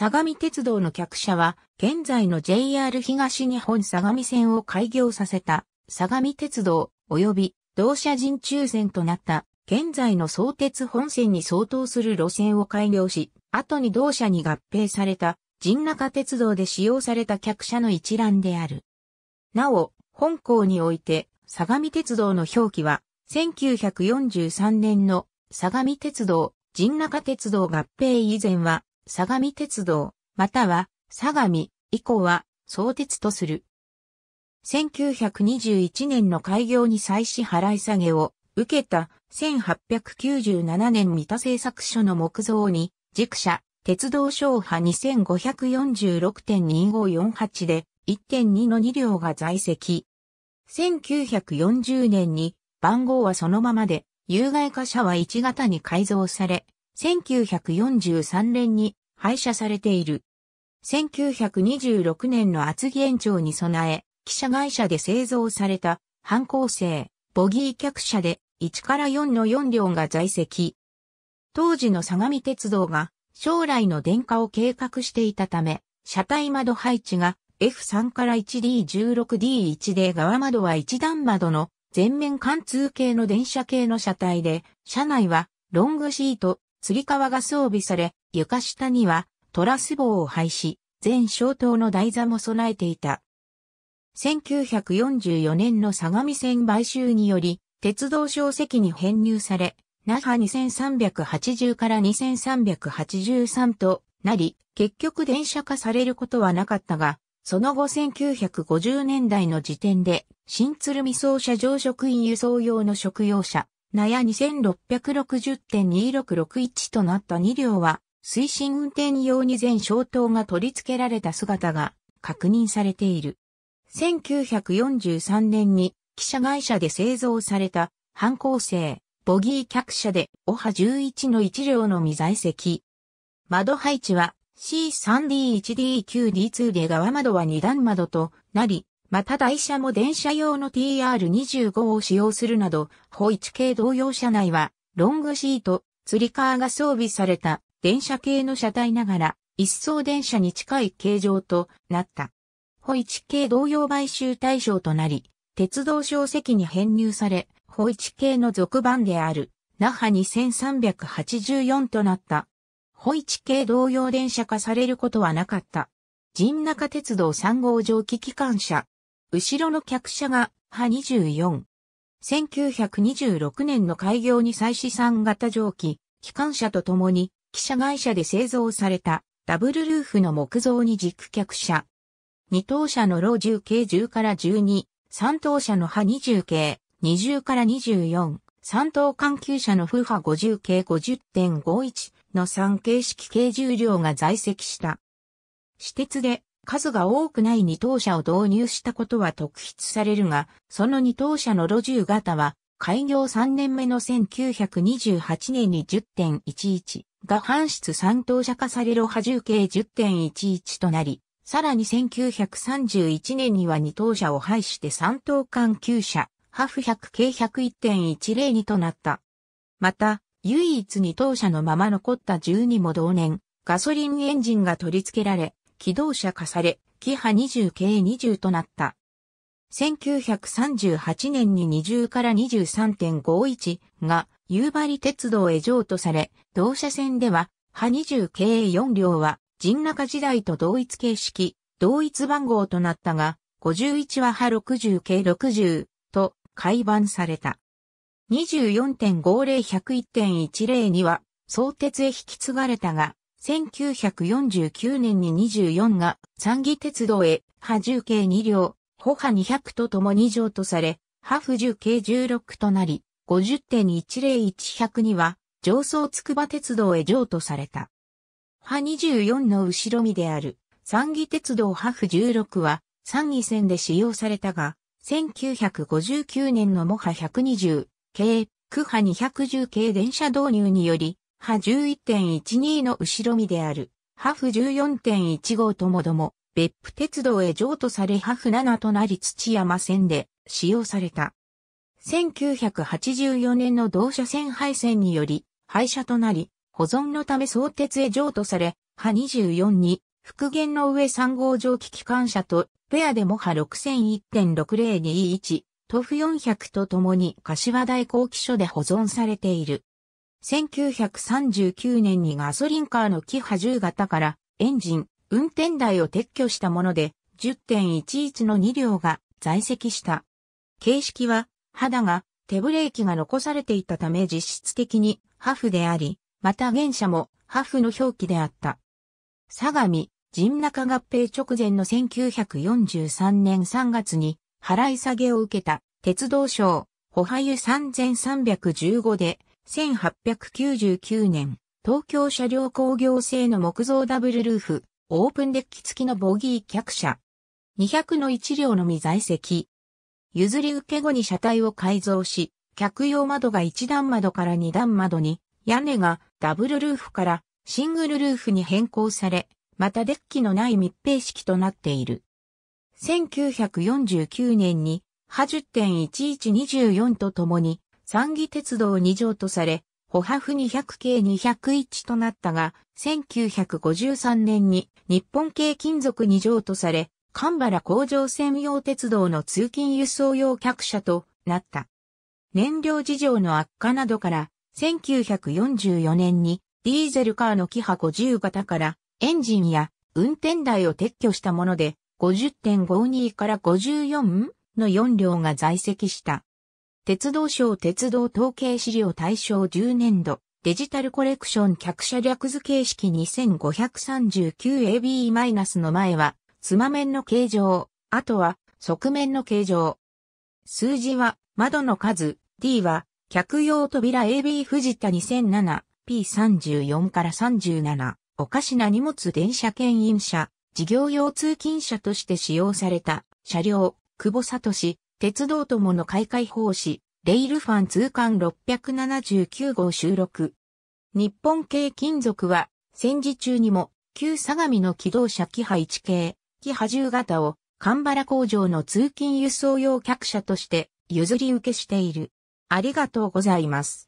相模鉄道の客車は、現在の JR 東日本相模線を開業させた、相模鉄道、及び、同社人中線となった、現在の相鉄本線に相当する路線を開業し、後に同社に合併された、神中鉄道で使用された客車の一覧である。なお、本校において、相模鉄道の表記は、1943年の相模鉄道、神中鉄道合併以前は、相模鉄道、または、相模、以降は、相鉄とする。1921年の開業に際し払い下げを受けた1897年三田製作所の木造に、軸車、鉄道商派2546.2548で1.2の2両が在籍。1940年に番号はそのままで、有害貨車は1型に改造され、1943年に廃車されている。1926年の厚木延長に備え、汽車会社で製造された、反抗性、ボギー客車で、1から4の4両が在籍。当時の相模鉄道が、将来の電化を計画していたため、車体窓配置が F3 から 1D16D1 で側窓は一段窓の全面貫通系の電車系の車体で、車内はロングシート、釣り革が装備され、床下にはトラス棒を廃し、全小灯の台座も備えていた。1944年の相模線買収により、鉄道小石に編入され、那覇2380から2383となり、結局電車化されることはなかったが、その後1950年代の時点で、新鶴見総車常職員輸送用の食用車、納屋2660.2661となった2両は、推進運転用に全消灯が取り付けられた姿が確認されている。1943年に汽車会社で製造された反抗性、ボギー客車でオハ11の1両の未在籍。窓配置は C3D1D9D2 で側窓は2段窓となり、また台車も電車用の TR25 を使用するなど、ホイチ系同様車内は、ロングシート、釣りカーが装備された電車系の車体ながら、一層電車に近い形状となった。ホイチ系同様買収対象となり、鉄道小席に編入され、ホイチ系の続版である、那覇2384となった。ホイチ系同様電車化されることはなかった。神中鉄道3号蒸気機関車、後ろの客車が、ハ24。1926年の開業に再試算型蒸気、機関車と共に、汽車会社で製造された、ダブルルーフの木造に軸客車。二等車の老10系10から12、三等車の波20系、20から24、三等環球車のフハ50系50.51の三形式系重量が在籍した。私鉄で数が多くない二等車を導入したことは特筆されるが、その二等車の路重型は、開業3年目の1928年に10.11が搬出三等車化される波重計10.11となり、さらに1931年には二等車を廃して三等間9車、ハフ100系101.102となった。また、唯一二等車のまま残った12も同年、ガソリンエンジンが取り付けられ、機動車化され、キハ20系20となった。1938年に20から23.51が夕張鉄道へ譲渡され、同車線では、ハ20系4両は、陣中時代と同一形式、同一番号となったが、51はハ60系60と改版された。24.50101.10には、相鉄へ引き継がれたが、1949年に24が三義鉄道へ、波重計2両、歩波200と共に譲渡され、波不重計16となり、5 0 1 0 1 0 0には、上層筑波鉄道へ譲渡された。波24の後ろ身である、三義鉄道波府16は、三義線で使用されたが、1959年のモハ120系、区ハ210系電車導入により、ハ11.12の後ろ身である、ハフ14.15ともども、別府鉄道へ譲渡されハフ7となり土山線で使用された。1984年の同車線廃線により、廃車となり、保存のため相鉄へ譲渡され、ハ24に、復元の上3号蒸気機関車と、ペアでもハ6001.6021、トフ400と共に柏台後機所で保存されている。1939年にガソリンカーのキハ10型からエンジン、運転台を撤去したもので、10.11の2両が在籍した。形式は、肌が手ブレーキが残されていたため実質的にハフであり、また現車もハフの表記であった。相模、陣中合併直前の1943年3月に払い下げを受けた鉄道省、保配油3315で1899年、東京車両工業製の木造ダブルルーフ、オープンデッキ付きのボギー客車。200の1両のみ在籍。譲り受け後に車体を改造し、客用窓が1段窓から2段窓に、屋根がダブルルーフからシングルルーフに変更され、またデッキのない密閉式となっている。1949年に、ハ10.1124とともに、三義鉄道二条とされ、歩破布200系201となったが、1953年に日本系金属二条とされ、神原工場専用鉄道の通勤輸送用客車となった。燃料事情の悪化などから、1944年にディーゼルカーのキハ50型からエンジンや運転台を撤去したもので、50.52から54の4両が在籍した。鉄道省鉄道統計資料対象10年度、デジタルコレクション客車略図形式 2539AB- の前は、つま面の形状、あとは、側面の形状。数字は、窓の数、D は、客用扉 AB 藤田 2007P34 から37、おかしな荷物電車牽引車、事業用通勤車として使用された、車両、久保市、鉄道友の開会奉仕、レイルファン通貫679号収録。日本系金属は、戦時中にも、旧相模の機動車機ハ1系、機ハ10型を、神原工場の通勤輸送用客車として、譲り受けしている。ありがとうございます。